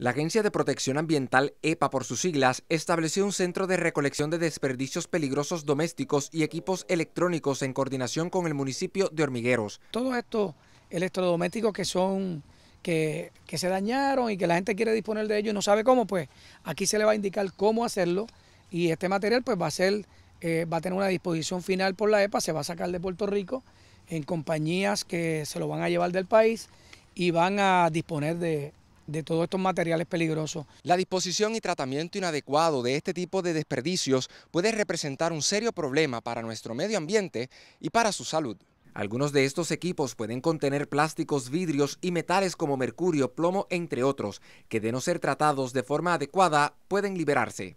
La Agencia de Protección Ambiental, EPA por sus siglas, estableció un centro de recolección de desperdicios peligrosos domésticos y equipos electrónicos en coordinación con el municipio de Hormigueros. Todos estos electrodomésticos que son que, se dañaron y que la gente quiere disponer de ellos y no sabe cómo, pues aquí se le va a indicar cómo hacerlo y este material pues va a ser eh, va a tener una disposición final por la EPA, se va a sacar de Puerto Rico en compañías que se lo van a llevar del país y van a disponer de, de todos estos materiales peligrosos. La disposición y tratamiento inadecuado de este tipo de desperdicios puede representar un serio problema para nuestro medio ambiente y para su salud. Algunos de estos equipos pueden contener plásticos, vidrios y metales como mercurio, plomo, entre otros, que de no ser tratados de forma adecuada pueden liberarse.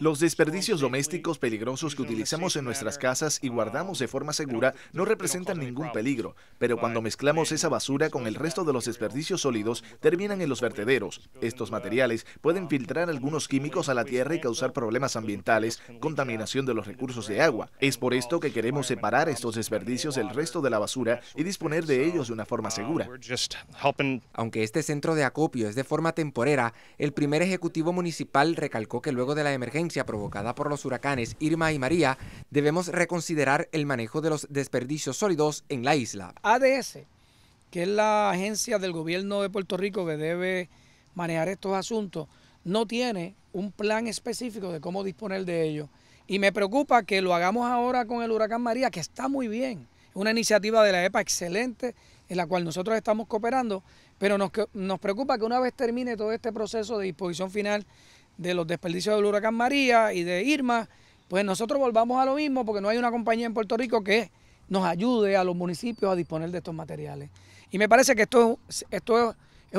Los desperdicios domésticos peligrosos que utilizamos en nuestras casas y guardamos de forma um, segura no representan ningún peligro, pero cuando mezclamos esa basura con el resto de los desperdicios sólidos, terminan en los vertederos. Estos materiales pueden filtrar algunos químicos a la tierra y causar problemas ambientales, contaminación de los recursos de agua. Es por esto que queremos separar estos desperdicios del resto de la basura y disponer de ellos de una forma uh, segura. Aunque este centro de acopio es de forma temporera, el el primer ejecutivo municipal recalcó que luego de la emergencia provocada por los huracanes Irma y María, debemos reconsiderar el manejo de los desperdicios sólidos en la isla. ADS, que es la agencia del gobierno de Puerto Rico que debe manejar estos asuntos, no tiene un plan específico de cómo disponer de ellos. Y me preocupa que lo hagamos ahora con el huracán María, que está muy bien, una iniciativa de la EPA excelente en la cual nosotros estamos cooperando, pero nos, preocupa que una vez termine todo este proceso de disposición final de los desperdicios del huracán María y de Irma, pues nosotros volvamos a lo mismo porque no hay una compañía en Puerto Rico que nos ayude a los municipios a disponer de estos materiales. Y me parece que esto es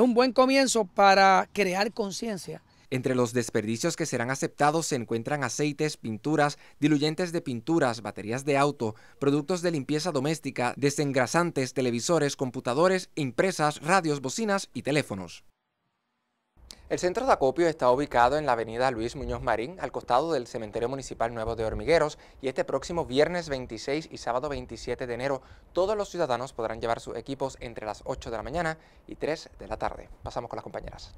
un buen comienzo para crear conciencia entre los desperdicios que serán aceptados se encuentran aceites, pinturas, diluyentes de pinturas, baterías de auto, productos de limpieza doméstica, desengrasantes, televisores, computadores, impresas, radios, bocinas y teléfonos. El centro de acopio está ubicado en la avenida Luis Muñoz Marín, al costado del Cementerio Municipal Nuevo de Hormigueros, y este próximo viernes 26 y sábado 27 de enero, todos los ciudadanos podrán llevar sus equipos entre las 8 de la mañana y 3 de la tarde. Pasamos con las compañeras.